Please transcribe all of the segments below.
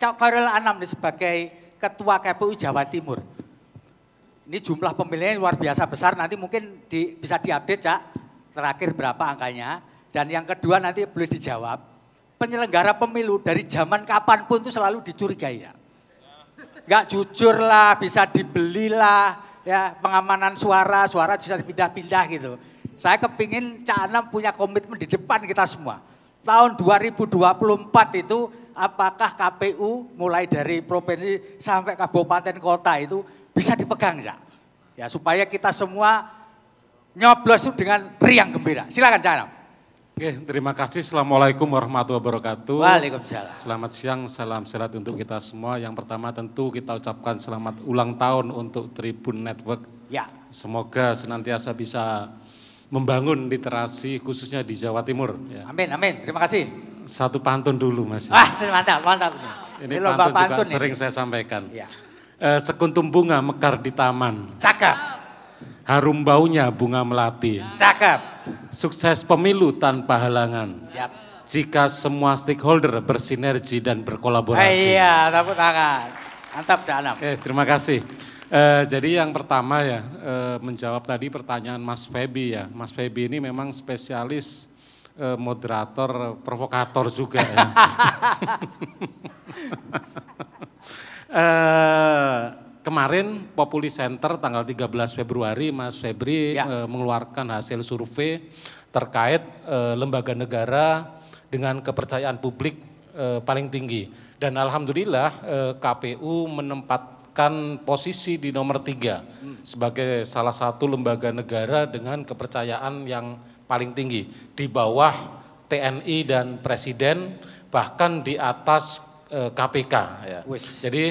Cak Karel Anam nih sebagai Ketua KPU Jawa Timur. Ini jumlah pemilihnya luar biasa besar, nanti mungkin di, bisa diupdate Cak, terakhir berapa angkanya. Dan yang kedua nanti boleh dijawab, penyelenggara pemilu dari zaman kapan pun itu selalu dicurigai ya. Gak jujur lah, bisa dibelilah, ya pengamanan suara, suara bisa dipindah-pindah gitu. Saya kepingin Cak Anam punya komitmen di depan kita semua. Tahun 2024 itu apakah KPU mulai dari provinsi sampai kabupaten kota itu bisa dipegang ya? Ya supaya kita semua nyoblos itu dengan riang gembira. Silakan Cak Oke, terima kasih. Assalamualaikum warahmatullahi wabarakatuh. Waalaikumsalam. Selamat siang, salam sehat untuk kita semua. Yang pertama tentu kita ucapkan selamat ulang tahun untuk Tribun Network. Ya. Semoga senantiasa bisa membangun literasi khususnya di Jawa Timur. Ya. Amin, amin. Terima kasih satu pantun dulu Mas. Ah, mantap, mantap. Ini, Ini pantun, pantun juga ini. sering saya sampaikan. Ya. Eh, sekuntum bunga mekar di taman. Cakap. Harum baunya bunga melati. Cakap. Sukses pemilu tanpa halangan. Siap. Jika semua stakeholder bersinergi dan berkolaborasi. Eh, iya, tepuk tangan. Mantap, Danam. Eh, terima kasih. Eh, jadi yang pertama ya, eh, menjawab tadi pertanyaan Mas Febi ya. Mas Febi ini memang spesialis eh, moderator provokator juga. ya. eh, kemarin Populi Center tanggal 13 Februari Mas Febri ya. eh, mengeluarkan hasil survei terkait eh, lembaga negara dengan kepercayaan publik eh, paling tinggi. Dan alhamdulillah eh, KPU menempatkan posisi di nomor tiga hmm. sebagai salah satu lembaga negara dengan kepercayaan yang paling tinggi di bawah TNI dan presiden bahkan di atas eh, KPK ya. Jadi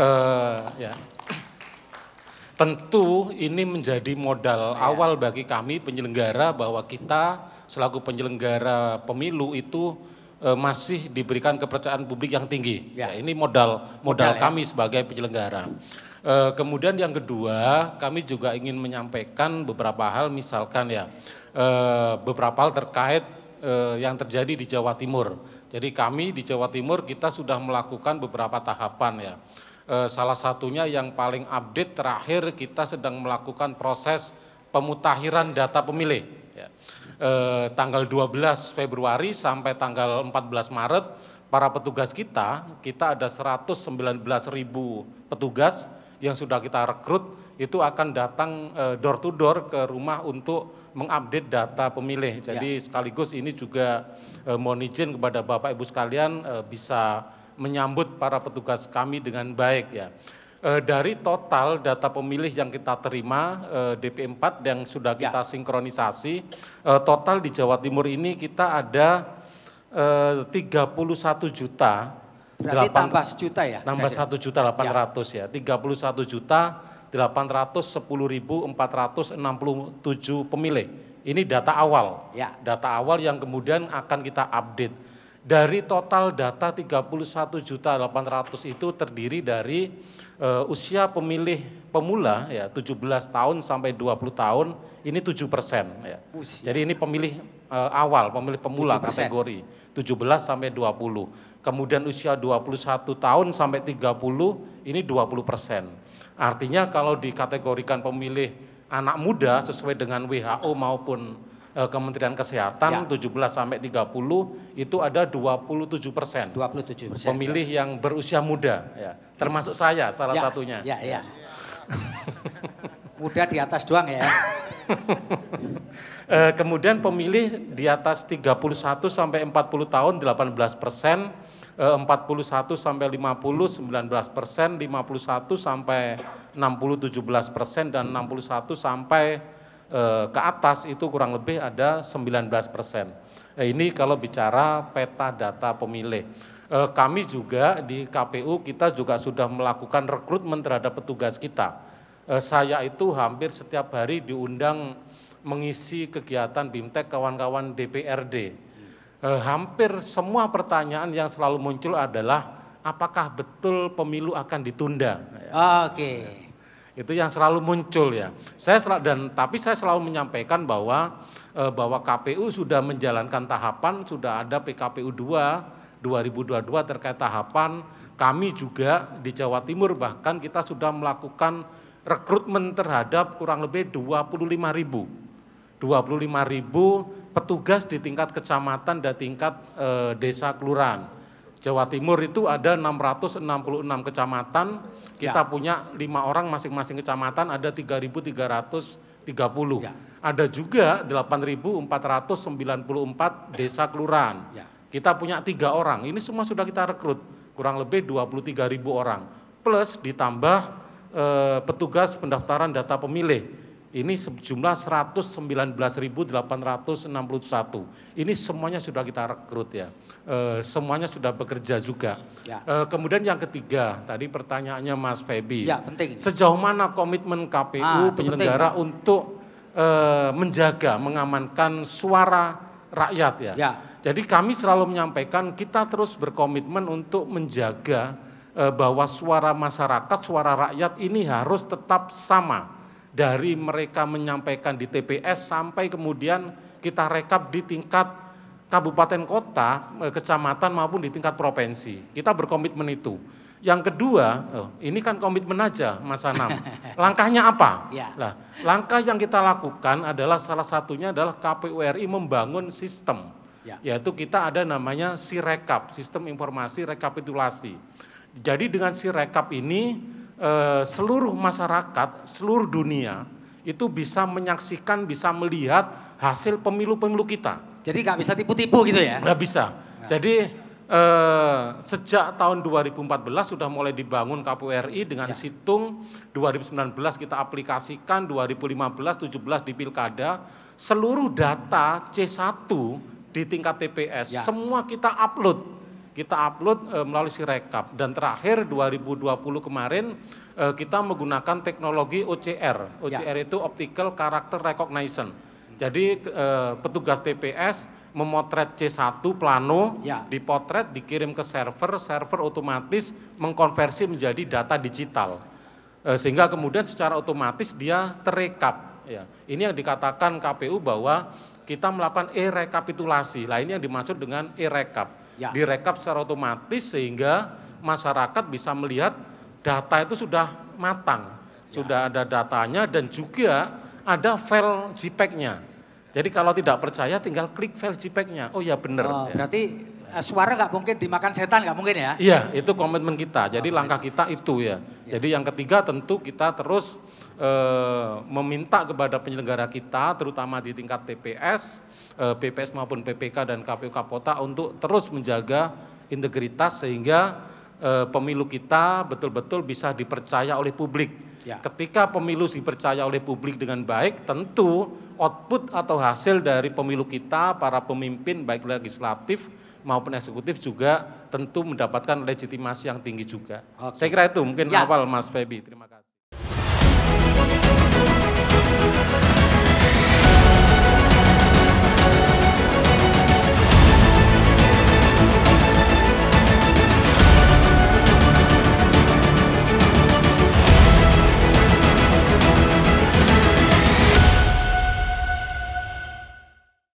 eh, ya tentu ini menjadi modal ya. awal bagi kami penyelenggara bahwa kita selaku penyelenggara pemilu itu eh, masih diberikan kepercayaan publik yang tinggi. Ya. Ya, ini modal modal, modal ya. kami ya. sebagai penyelenggara. Eh, kemudian yang kedua, kami juga ingin menyampaikan beberapa hal misalkan ya Eh, beberapa hal terkait eh, yang terjadi di Jawa Timur. Jadi kami di Jawa Timur kita sudah melakukan beberapa tahapan ya. Eh, salah satunya yang paling update terakhir kita sedang melakukan proses pemutahiran data pemilih. Ya. Tanggal 12 Februari sampai tanggal 14 Maret para petugas kita, kita ada 119 ribu petugas yang sudah kita rekrut itu akan datang eh, door to door ke rumah untuk mengupdate data pemilih. Ya. Jadi ya. sekaligus ini juga mau eh, mohon izin kepada Bapak Ibu sekalian eh, bisa menyambut para petugas kami dengan baik ya. dari total data pemilih yang kita terima e, DP4 yang sudah ya. kita ya. sinkronisasi, total di Jawa Timur ini kita ada e, 31 juta Berarti 8, tambah sejuta ya? Tambah satu gitu. juta delapan ya. ratus ya. Tiga puluh satu juta delapan ratus sepuluh ribu empat ratus enam puluh tujuh pemilih. Ini data awal. Ya. Data awal yang kemudian akan kita update dari total data 31.800 itu terdiri dari uh, usia pemilih pemula ya 17 tahun sampai 20 tahun ini 7 persen ya. Usia. Jadi ini pemilih uh, awal, pemilih pemula 7%. kategori 17 sampai 20. Kemudian usia 21 tahun sampai 30 ini 20 persen. Artinya kalau dikategorikan pemilih anak muda sesuai dengan WHO maupun eh, Kementerian Kesehatan ya. 17 sampai 30 itu ada 27 persen. 27 persen. Pemilih ya. yang berusia muda, ya. termasuk saya salah ya. satunya. Ya, ya. ya. muda di atas doang ya. eh, kemudian pemilih di atas 31 sampai 40 tahun 18 persen. 41 eh, sampai 50 19 persen, 51 sampai 60 17 persen dan 61 sampai Eh, ke atas itu kurang lebih ada 19 persen. Eh, ini kalau bicara peta data pemilih. Eh, kami juga di KPU kita juga sudah melakukan rekrutmen terhadap petugas kita. Saya itu hampir setiap hari diundang mengisi kegiatan BIMTEK kawan-kawan DPRD. Hampir semua pertanyaan yang selalu muncul adalah apakah betul pemilu akan ditunda? Ah, oke. Okay itu yang selalu muncul ya. Saya selalu, dan tapi saya selalu menyampaikan bahwa eh, bahwa KPU sudah menjalankan tahapan, sudah ada PKPU 2 2022 terkait tahapan. Kami juga di Jawa Timur bahkan kita sudah melakukan rekrutmen terhadap kurang lebih 25 ribu. 25 ribu petugas di tingkat kecamatan dan tingkat e, desa kelurahan Jawa Timur itu ada 666 kecamatan, kita ya. punya lima orang masing-masing kecamatan ada 3.330. Ya. Ada juga 8.494 desa kelurahan. Ya. Kita punya tiga orang. Ini semua sudah kita rekrut kurang lebih 23.000 orang. Plus ditambah eh, petugas pendaftaran data pemilih ini sejumlah 119.861. Ini semuanya sudah kita rekrut ya. E, semuanya sudah bekerja juga. Ya. E, kemudian yang ketiga, tadi pertanyaannya Mas Febi. Ya, penting. Sejauh mana komitmen KPU ah, penyelenggara penting. untuk e, menjaga, mengamankan suara rakyat ya. ya. Jadi kami selalu menyampaikan kita terus berkomitmen untuk menjaga bahwa suara masyarakat, suara rakyat ini harus tetap sama dari mereka menyampaikan di TPS sampai kemudian kita rekap di tingkat kabupaten kota, eh, kecamatan maupun di tingkat provinsi. Kita berkomitmen itu. Yang kedua, oh, ini kan komitmen aja Mas Anam. Langkahnya apa? Ya. Nah, langkah yang kita lakukan adalah salah satunya adalah KPU RI membangun sistem. Ya. Yaitu kita ada namanya Sirekap, Sistem Informasi Rekapitulasi. Jadi dengan Sirekap ini Eh, seluruh masyarakat, seluruh dunia itu bisa menyaksikan, bisa melihat hasil pemilu-pemilu kita. Jadi nggak bisa tipu-tipu gitu ya? Nggak bisa. Jadi eh, sejak tahun 2014 sudah mulai dibangun KPU RI dengan ya. situng 2019 kita aplikasikan, 2015, 17 di pilkada, seluruh data C1 di tingkat TPS ya. semua kita upload kita upload e, melalui rekap dan terakhir 2020 kemarin e, kita menggunakan teknologi OCR. OCR ya. itu optical character recognition. Jadi e, petugas TPS memotret C1 plano, ya. dipotret, dikirim ke server, server otomatis mengkonversi menjadi data digital. E, sehingga kemudian secara otomatis dia terekap ya. Ini yang dikatakan KPU bahwa kita melakukan e-rekapitulasi. Lah ini yang dimaksud dengan e-rekap ya. direkap secara otomatis sehingga masyarakat bisa melihat data itu sudah matang, ya. sudah ada datanya dan juga ada file JPEG-nya. Jadi kalau tidak percaya tinggal klik file JPEG-nya. Oh ya benar. Oh, ya. Berarti eh, suara nggak mungkin dimakan setan nggak mungkin ya? Iya itu komitmen kita. Jadi oh, langkah kita itu ya. ya. Jadi yang ketiga tentu kita terus eh, meminta kepada penyelenggara kita terutama di tingkat TPS Eh, PPS maupun PPK dan KPU Kapota untuk terus menjaga integritas sehingga eh, pemilu kita betul-betul bisa dipercaya oleh publik. Ya. Ketika pemilu dipercaya oleh publik dengan baik, tentu output atau hasil dari pemilu kita, para pemimpin baik legislatif maupun eksekutif juga tentu mendapatkan legitimasi yang tinggi juga. Oke. Saya kira itu mungkin ya. awal Mas Febi. Terima kasih.